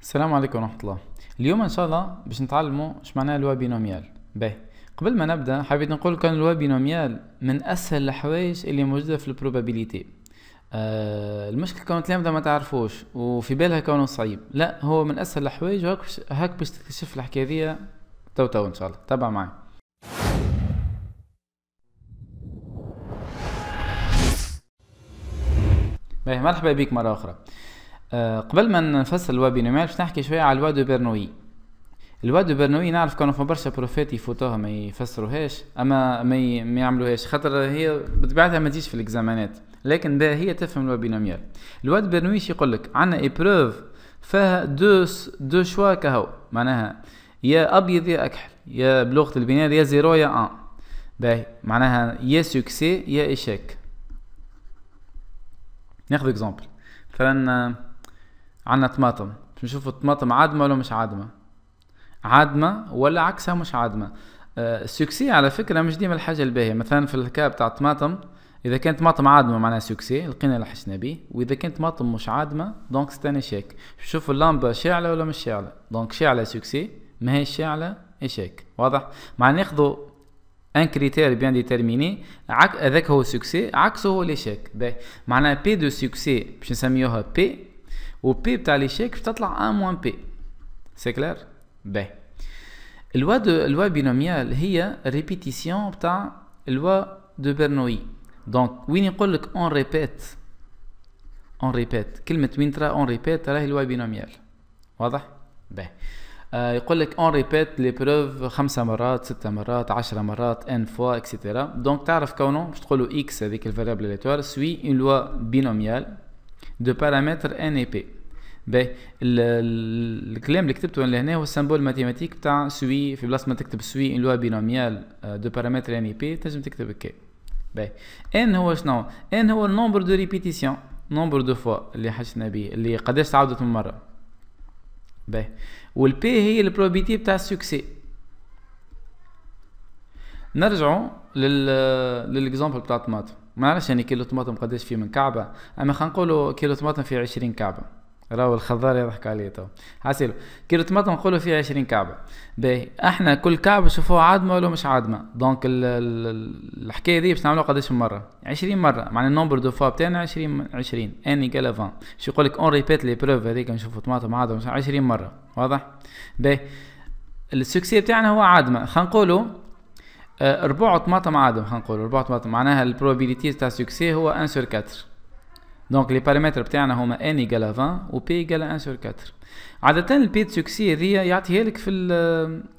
السلام عليكم ورحمة الله اليوم ان شاء الله باش نتعلموا اش معناه الوا بينوميال باهي قبل ما نبدا حبيت نقول كان الوا بينوميال من اسهل الحوايج اللي موجوده في البروبابيليتي آه المشكل كانت التلامذة ما تعرفوش وفي بالها كونه صعيب لا هو من اسهل الحوايج هاك باش تكتشف الحكايه ذي تو تو ان شاء الله تابع معي مرحبا بك مرة أخرى آه، قبل ما نفصل الويبينار باش نحكي شويه على الوادو برنوي الوادو برنوي نعرف كانوا في برشا بروفيت يفوتوها ما يفسروهاش اما ما ما يعملوهاش خاطر هي بطبيعتها ما تجيش في الاكزامانات لكن بها هي تفهم الويبينوميال الواد برنوي يقول لك عندنا ايبروف فيها دو دو شوا كهو معناها يا ابيض يا اكحل يا بلغه البناء يا زيرو يا ان باهي معناها يا سوكسي يا اشاك ناخذ اكزامبل مثلا عنا طماطم بنشوف الطماطم عادمه ولا مش عادمه عادمه ولا عكسها مش عادمه آه، السكسي على فكره مش ديما الحاجه الباهيه مثلا في الحكايه بتاع الطماطم اذا كانت طماطم عادمه معناها سكسي لقينا اللي حشنا به واذا كانت طماطم مش عادمه دونك ستاني شيك شوف اللمبه شاعله ولا مش شاعله دونك شاعله سكسي ما هي شاعله ايشيك واضح مع ناخذوا ان كريتير بيان ديتيرميني هذاك هو السكسي عكسه هو ليشيك باهي معناها بي دو سكسي باش نسميوها بي وبي بتاع ليشيك باش تطلع ان موان بي سي كلير باهي الوا دو الوا بينوميال هي ريبيتيسيون بتاع الوا دو برنوي دونك وين يقول لك اون ريبيت اون ريبيت كلمه وين ترى اون ريبيت راهي الوا بينوميال واضح باهي آه يقول لك اون ريبيت بروف خمسة مرات ستة مرات عشرة مرات ان فوا اكسيتيرا دونك تعرف كونه باش تقولو اكس هذيك الفاريبل الاليتوار سوي اون لوا بينوميال دو بارامتر ان اي بي باهي الكلام اللي كتبته انا لهنا هو السمبول ماتيماتيك تاع سوي في بلاصه ما تكتب سوي ان لوا بينوميال دو بارامتر ان اي بي تنجم تكتب هكا باهي ان هو شنو ان هو النومبر دو ريبيتيسيون نومبر دو فوا اللي حشنا به اللي قداش تعاودت من مره باهي والبي هي البروبيتي بتاع السكسي نرجعوا لل للاكزامبل بتاع الطماطم ما عرفش يعني كيلو طماطم قداش فيه من كعبه اما خلينا نقولوا كيلو طماطم فيه 20 كعبه راهو الخضار يضحك علي تو حاسيلو كيلو طماطم نقولوا فيه 20 كعبه باهي احنا كل كعبه شوفوها عادمه ولا مش عادمه دونك ال الحكايه دي باش نعملوها قداش من مره 20 مره معناها النومبر دو فوا بتاعنا 20 20 اني ايكال 20 شو يقول لك اون ريبيت لي بروف هذيك نشوفوا طماطم عادمه 20 مره واضح باهي السكسي بتاعنا هو عادمه خلينا نقولوا آه، ربع طماطم عادم خلينا ربع طماطم معناها البروبابيليتي تاع سكسي هو 1 سور 4 دونك لي بارامتر بتاعنا هما ان ايغال 20 و بي ايغال 1 سور 4 عادة البي دو سكسي هذيا يعطيها لك في الـ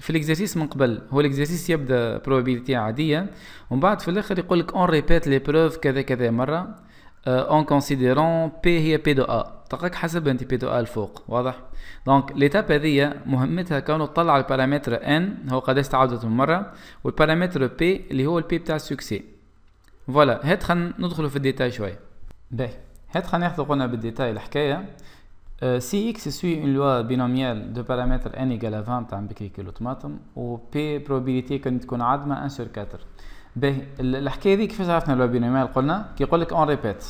في الاكزرسيس من قبل هو الاكزرسيس يبدا بروبابيليتي عادية ومن بعد في الاخر يقول لك اون ريبيت لي بروف كذا كذا مرة اون كونسيديرون بي هي بي دو ا تلقاك حسب انت بي دو ا الفوق واضح دونك ليتاب هذه مهمتها كونه تطلع البارامتر ان هو قداش تعاودت من مره والبارامتر بي اللي هو البي بتاع السكسي فوالا هات خلينا ندخلوا في الديتاي شويه باهي هات خلينا ناخذ قلنا بالديتاي الحكايه سي اكس سوي اون لوا بينوميال دو بارامتر ان ايكال 20 تاع بكريكي طماطم و بي بروبيليتي كان تكون عادمه ان سور 4 باهي الحكايه هذيك كيفاش عرفنا لو بينوميال قلنا كي يقول لك اون ريبيت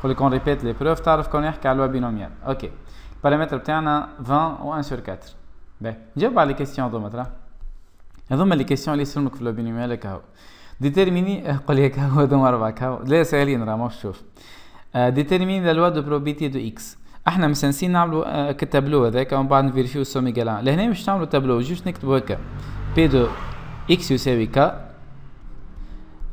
يقول لك اون ريبيت لي بروف تعرف كون يحكي على لو بينوميال اوكي البارامتر بتاعنا 20 و 1 سور 4 باهي نجاوب على كيستيون هذوما ترى هذوما لي كيستيون اللي يسلمك في لو بينوميال هكا ديتيرميني قول لي هو هذوما اربعه هكا لا ساهلين راه ماهوش تشوف ديتيرميني لا لوا دو بروبيتي دو اكس احنا مسنسين نعملوا آه، كتابلو هذاك ومن بعد نفيريفيو سومي لهنا مش نعملوا تابلو جوست نكتبوا هكا بي دو اكس يساوي كا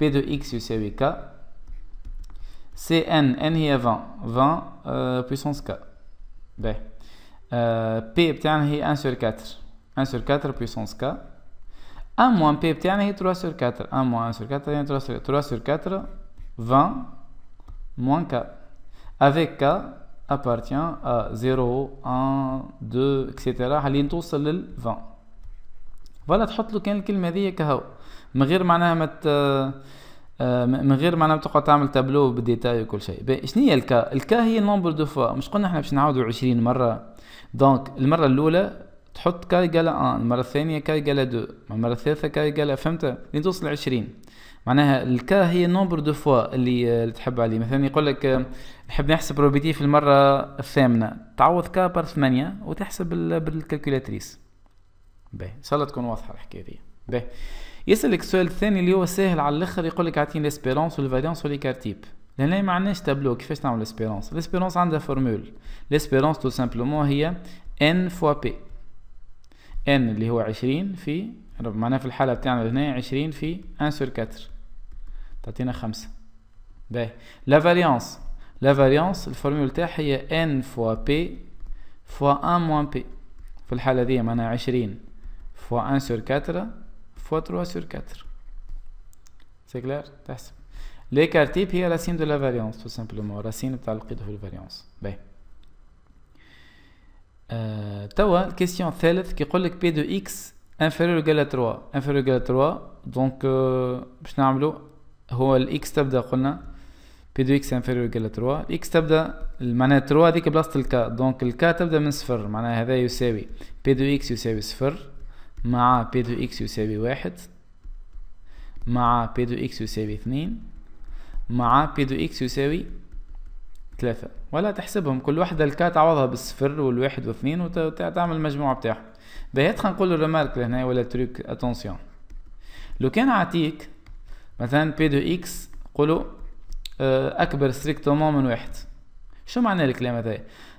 P de x 8 k Cn, n est 20 20 puissance k ben. euh, P est 1 sur 4 1 sur 4 puissance k 1 moins P est 3 sur 4 1 moins 1 sur 4 3 sur 3 sur 4 20 moins k avec k appartient à 0 1 2 etc seul لل 20 فلا تحط له كان الكلمه هذه كهو من غير معناها ما آه، من غير معناها تقعد تعمل تابلو بالديتاي وكل شيء شنو هي الكا الكا هي نمبر دو فوا مش قلنا احنا باش نعاودوا 20 مره دونك المره الاولى تحط كا قال 1 آه، المره الثانيه كا قال 2 المره الثالثه كا قال فهمت لين توصل 20 معناها الكا هي نمبر دو فوا اللي, آه، اللي تحب عليه مثلا يقول لك نحب نحسب روبيتي في المره الثامنه تعوض كا بار 8 وتحسب بالكالكولاتريس به ان شاء الله تكون واضحه الحكايه دي به يسالك السؤال الثاني اللي هو ساهل على الاخر يقول لك اعطيني ليسبيرونس والفاريونس تيب لان ما عندناش تابلو كيفاش نعمل ليسبيرونس ليسبيرونس عندها فورمول ليسبيرونس تو سامبلومون هي ان فوا بي ان اللي هو 20 في معناها في الحاله بتاعنا هنا 20 في 1 سور 4 تعطينا 5 باهي لا فاريونس لا فاريونس الفورمول تاعها هي ان فوا بي فوا 1 موان بي في الحاله دي معناها 20 fois 1 sur 4 fois 3 sur 4. C'est clair L'écart type هي racine de la variance tout simplement racine بتاع لقيته في الفاريونس باهي آه توا الكيستيون الثالث كيقول لك بي دو اكس انفيريور وكالا 3 انفيريور وكالا 3 دونك آه باش نعملو هو الاكس تبدا قلنا بي دو اكس انفيريور وكالا 3 الاكس تبدا معناها 3 هذيك بلاصه الكا دونك الكا تبدا من صفر معناها هذا يساوي بي دو اكس يساوي صفر مع بي دو إكس يساوي واحد مع بي دو إكس يساوي اثنين مع بي دو إكس يساوي ثلاثة ولا تحسبهم كل واحدة الكا تعوضها بالصفر والواحد واثنين وتعمل المجموعة بتاعهم باهي خلينا نقول الرمارك لهنا ولا تريك اتونسيون لو كان عطيك مثلا بي دو إكس قولوا آه، أكبر ستريكتومون من واحد شو معنى الكلام هذا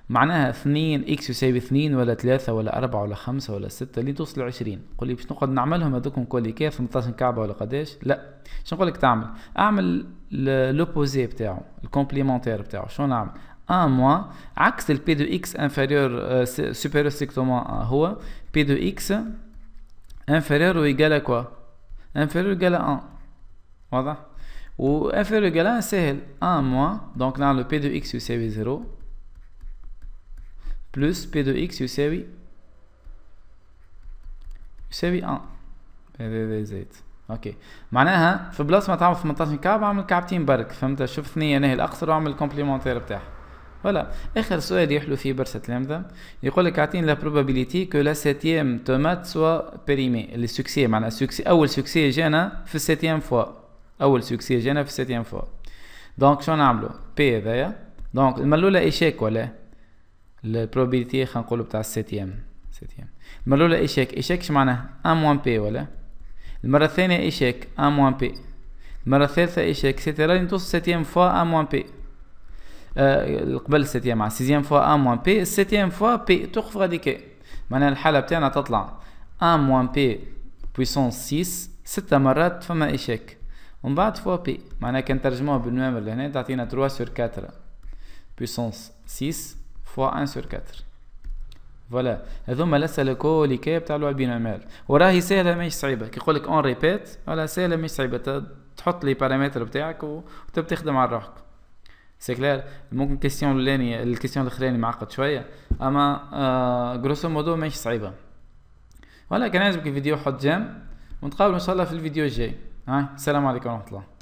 معناها 2 اكس يساوي 2 ولا 3 ولا 4 ولا 5 ولا 6 لين توصل 20 قول لي باش نقعد نعملهم هذوكم كل كيف 18 كعبه ولا قداش لا شنو نقول لك تعمل اعمل لوبوزي بتاعو الكومبليمونتير بتاعو شو نعمل ان موا عكس البي دو اكس انفيريور سوبيريور supérieur strictement هو بي دو اكس انفيريور ou égal انفيريور quoi 1 واضح و f égal سهل 1 موان دونك نعمل بي دو اكس يساوي 0 بلس بي دو اكس يساوي يساوي 1 هذا زيت اوكي معناها في بلاصه ما تعمل 18 كعب اعمل كعبتين برك فهمت شوف ثنيه نهي الاقصر واعمل كومبليمونتير بتاعها فوالا اخر سؤال يحلو فيه برشا تلامذه يقول لك اعطيني لا بروبابيليتي كو لا سيتيام تومات سوا بريمي اللي سوكسي معناها سوكسي اول سوكسي جانا في السيتيام فوا اول سوكسي جينا في سيتيام فور دونك شو نعملو بي هذايا دونك الملولة ايشيك ولا البروبيليتي خلينا نقولو بتاع السيتيام سيتيام الملولة ايشيك ايشيك شو معناها ان موان بي ولا المرة الثانية ايشيك ان موان بي المرة الثالثة ايشيك سيتيرا نتوصل سيتيام فوا ان موان بي آه، قبل السيتيام مع سيزيام فوا ان موان بي السيتيام فوا بي توقف غاديكي معناها الحالة بتاعنا تطلع ان موان بي بويسونس 6 ستة مرات فما ايشيك ومن بعد فوا بي معناها كان ترجموها بالنوامر لهنا تعطينا 3 سور 4 بيسونس 6 فوا 1 سور 4 فوالا هذوما الاسئله الكل كي تاع لعب بينوميال وراهي سهله ماهيش صعيبه كي يقول لك اون ريبيت ولا سهله ماهيش صعيبه تحط لي بارامتر بتاعك وتبدا تخدم على روحك سي كلير ممكن كيستيون الاولاني الكيستيون الاخراني معقد شويه اما آه جروسو مودو ماهيش صعيبه ولا كان عجبك الفيديو حط جيم ونتقابل ان شاء الله في الفيديو الجاي هاي السلام عليكم ورحمه الله